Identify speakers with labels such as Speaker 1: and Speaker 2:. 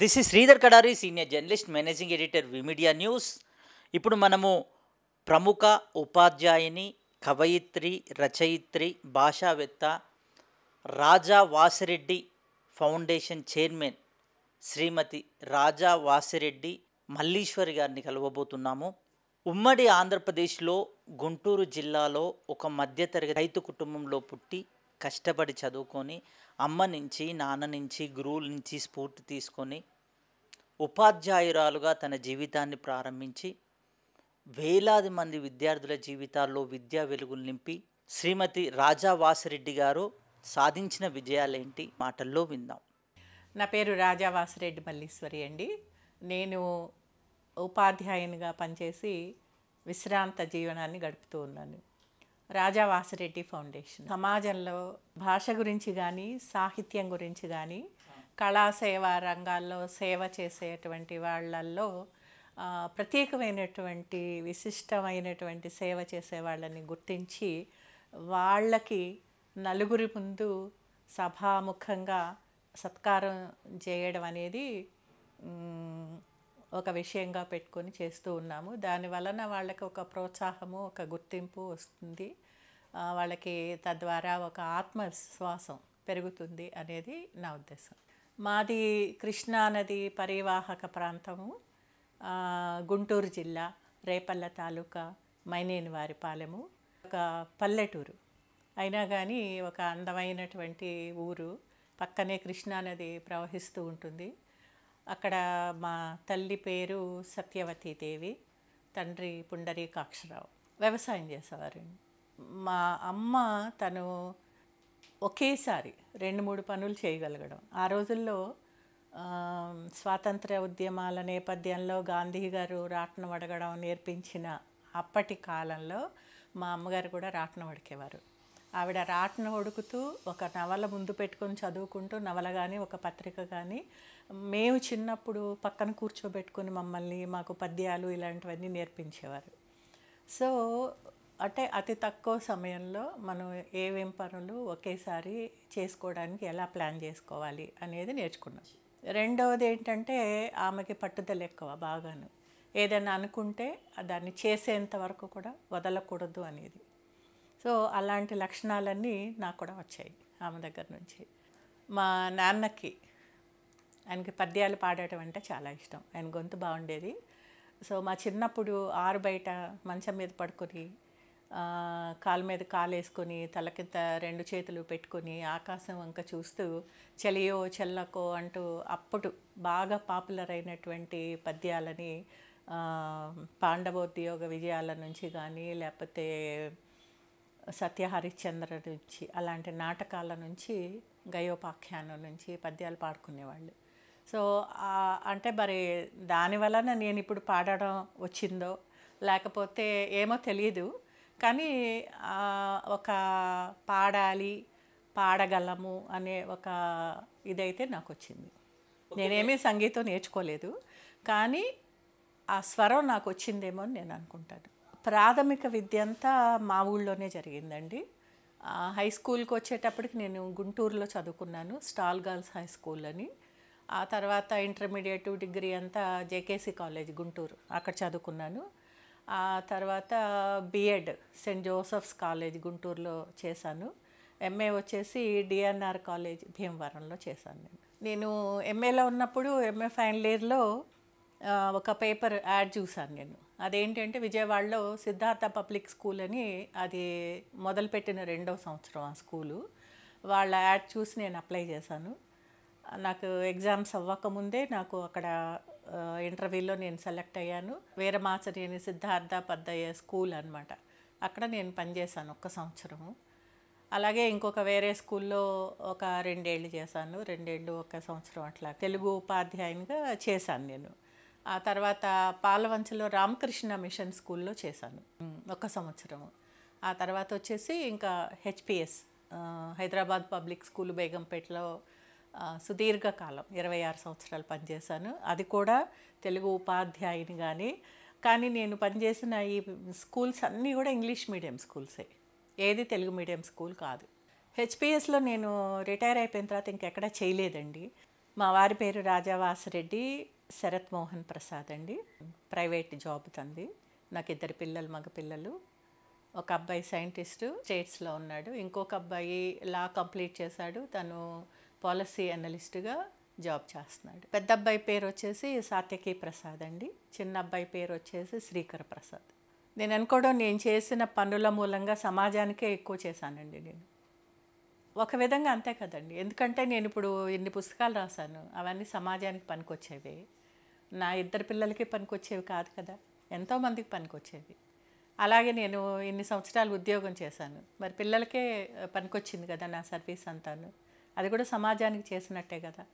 Speaker 1: this is Sridhar Kadari senior journalist managing editor V media news ఇప్పుడు మనము ప్రముఖ ఉపాధ్యాయుని కవయిత్రి రచయిత్రి భాషావేత్త రాజా వాసిరెడ్డి ఫౌండేషన్ చైర్మన్ శ్రీమతి రాజా వాసిరెడ్డి మల్లీశ్వరి గారిని కలవబోతున్నాము ఉమ్మడి ఆంధ్రప్రదేశ్లో గుంటూరు జిల్లాలో ఒక మధ్యతరగతి రైతు కుటుంబంలో పుట్టి కష్టపడి చదువుకొని అమ్మ నుంచి నాన్న నుంచి గురువుల నుంచి స్ఫూర్తి తీసుకొని ఉపాధ్యాయురాలుగా తన జీవితాన్ని ప్రారంభించి వేలాది మంది విద్యార్థుల జీవితాల్లో విద్యా వెలుగులు నింపి శ్రీమతి రాజా వాసిరెడ్డి గారు సాధించిన విజయాలేంటి మాటల్లో విందాం
Speaker 2: నా పేరు రాజా వాసిరెడ్డి మల్లీశ్వరి అండి నేను ఉపాధ్యాయునిగా పనిచేసి విశ్రాంత జీవనాన్ని గడుపుతూ ఉన్నాను రాజా వాసిరెడ్డి ఫౌండేషన్ సమాజంలో భాష గురించి కానీ సాహిత్యం గురించి కానీ కళాసేవా రంగాల్లో సేవ చేసేటువంటి వాళ్ళల్లో ప్రత్యేకమైనటువంటి విశిష్టమైనటువంటి సేవ చేసే వాళ్ళని గుర్తించి వాళ్ళకి నలుగురి ముందు సభాముఖంగా సత్కారం చేయడం అనేది ఒక విషయంగా పెట్టుకొని చేస్తూ ఉన్నాము దాని వలన వాళ్ళకి ఒక ప్రోత్సాహము ఒక గుర్తింపు వస్తుంది వాళ్ళకి తద్వారా ఒక ఆత్మవిశ్వాసం పెరుగుతుంది అనేది నా ఉద్దేశం మాది కృష్ణానది పరివాహక ప్రాంతము గుంటూరు జిల్లా రేపల్ల తాలూకా పాలెము ఒక పల్లెటూరు అయినా కానీ ఒక అందమైనటువంటి ఊరు పక్కనే కృష్ణానది ప్రవహిస్తూ ఉంటుంది అక్కడ మా తల్లి పేరు సత్యవతి దేవి తండ్రి కాక్షరావు వ్యవసాయం చేసేవారు మా అమ్మ తను ఒకేసారి రెండు మూడు పనులు చేయగలగడం ఆ రోజుల్లో స్వాతంత్ర ఉద్యమాల నేపథ్యంలో గాంధీ గారు రాట్నం అడగడం నేర్పించిన అప్పటి కాలంలో మా అమ్మగారు కూడా రాట్నం అడికేవారు ఆవిడ రాట్నం ఉడుకుతూ ఒక నవల ముందు పెట్టుకొని చదువుకుంటూ నవల కానీ ఒక పత్రిక కానీ మేము చిన్నప్పుడు పక్కన కూర్చోబెట్టుకుని మమ్మల్ని మాకు పద్యాలు ఇలాంటివన్నీ నేర్పించేవారు సో అంటే అతి తక్కువ సమయంలో మనం ఏమేం పనులు ఒకేసారి చేసుకోవడానికి ఎలా ప్లాన్ చేసుకోవాలి అనేది నేర్చుకున్నాం రెండవది ఏంటంటే ఆమెకి పట్టుదల ఎక్కువ బాగాను ఏదైనా అనుకుంటే దాన్ని చేసేంత వరకు కూడా వదలకూడదు అనేది సో అలాంటి లక్షణాలన్నీ నాకు కూడా వచ్చాయి ఆమె దగ్గర నుంచి మా నాన్నకి ఆయనకి పద్యాలు పాడటం అంటే చాలా ఇష్టం ఆయన గొంతు బాగుండేది సో మా చిన్నప్పుడు ఆరు బయట మంచం మీద పడుకొని కాలు మీద కాలు వేసుకొని తల కింద రెండు చేతులు పెట్టుకొని ఆకాశం వంక చూస్తూ చెలియో చెల్లకో అంటూ అప్పుడు బాగా పాపులర్ అయినటువంటి పద్యాలని పాండవోద్యోగ విజయాల నుంచి కానీ లేకపోతే సత్యహరిశ్చంద్ర నుంచి అలాంటి నాటకాల నుంచి గయోపాఖ్యానం నుంచి పద్యాలు పాడుకునేవాళ్ళు సో అంటే మరి దానివలన నేను ఇప్పుడు పాడడం వచ్చిందో లేకపోతే ఏమో తెలియదు కానీ ఒక పాడాలి పాడగలము అనే ఒక ఇదైతే నాకు వచ్చింది నేనేమీ సంగీతం నేర్చుకోలేదు కానీ ఆ స్వరం నాకు వచ్చిందేమో అని నేను అనుకుంటాను ప్రాథమిక విద్య అంతా మా ఊళ్ళోనే జరిగిందండి హై స్కూల్కి వచ్చేటప్పటికి నేను గుంటూరులో చదువుకున్నాను స్టాల్ గర్ల్స్ హై స్కూల్ అని ఆ తర్వాత ఇంటర్మీడియట్ డిగ్రీ అంతా జేకేసీ కాలేజ్ గుంటూరు అక్కడ చదువుకున్నాను ఆ తర్వాత బిఎడ్ సెయింట్ జోసఫ్స్ కాలేజ్ గుంటూరులో చేశాను ఎంఏ వచ్చేసి డిఎన్ఆర్ కాలేజ్ భీమవరంలో చేశాను నేను నేను ఎంఏలో ఉన్నప్పుడు ఎంఏ ఫైనల్ ఇయర్లో ఒక పేపర్ యాడ్ చూశాను నేను అదేంటంటే విజయవాడలో సిద్ధార్థ పబ్లిక్ స్కూల్ అని అది మొదలుపెట్టిన రెండవ సంవత్సరం ఆ స్కూలు వాళ్ళ యాడ్ చూసి నేను అప్లై చేశాను నాకు ఎగ్జామ్స్ అవ్వకముందే నాకు అక్కడ ఇంటర్వ్యూలో నేను సెలెక్ట్ అయ్యాను వీరమాచర్యని సిద్ధార్థ పద్దయ్య స్కూల్ అనమాట అక్కడ నేను పనిచేశాను ఒక్క సంవత్సరము అలాగే ఇంకొక వేరే స్కూల్లో ఒక రెండేళ్ళు చేశాను రెండేళ్ళు ఒక సంవత్సరం అట్లా తెలుగు ఉపాధ్యాయునిగా చేశాను నేను ఆ తర్వాత పాలవంచలో రామకృష్ణ మిషన్ స్కూల్లో చేశాను ఒక సంవత్సరము ఆ తర్వాత వచ్చేసి ఇంకా హెచ్పిఎస్ హైదరాబాద్ పబ్లిక్ స్కూల్ బేగంపేటలో సుదీర్ఘకాలం ఇరవై ఆరు సంవత్సరాలు పనిచేశాను అది కూడా తెలుగు ఉపాధ్యాయుని కానీ కానీ నేను పనిచేసిన ఈ స్కూల్స్ అన్నీ కూడా ఇంగ్లీష్ మీడియం స్కూల్సే ఏది తెలుగు మీడియం స్కూల్ కాదు హెచ్పిఎస్లో నేను రిటైర్ అయిపోయిన తర్వాత ఇంకెక్కడ చేయలేదండి మా వారి పేరు రాజావాసరెడ్డి శరత్ మోహన్ ప్రసాద్ అండి ప్రైవేట్ జాబ్ తంది నాకు ఇద్దరు పిల్లలు మగ పిల్లలు ఒక అబ్బాయి సైంటిస్టు స్టేట్స్లో ఉన్నాడు ఇంకొక అబ్బాయి లా కంప్లీట్ చేశాడు తను పాలసీ అనలిస్ట్గా జాబ్ చేస్తున్నాడు పెద్ద అబ్బాయి పేరు వచ్చేసి సాత్యకీ ప్రసాద్ అండి చిన్న అబ్బాయి పేరు వచ్చేసి శ్రీకర ప్రసాద్ నేను అనుకోవడం నేను చేసిన పనుల మూలంగా సమాజానికే ఎక్కువ చేశానండి నేను ఒక విధంగా అంతే కదండి ఎందుకంటే నేను ఇప్పుడు ఎన్ని పుస్తకాలు రాశాను అవన్నీ సమాజానికి పనికొచ్చేవి నా ఇద్దరు పిల్లలకి పనికొచ్చేవి కాదు కదా ఎంతోమందికి పనికొచ్చేవి అలాగే నేను ఇన్ని సంవత్సరాలు ఉద్యోగం చేశాను మరి పిల్లలకే పనికొచ్చింది కదా నా సర్వీస్ అంతాను అది కూడా సమాజానికి చేసినట్టే కదా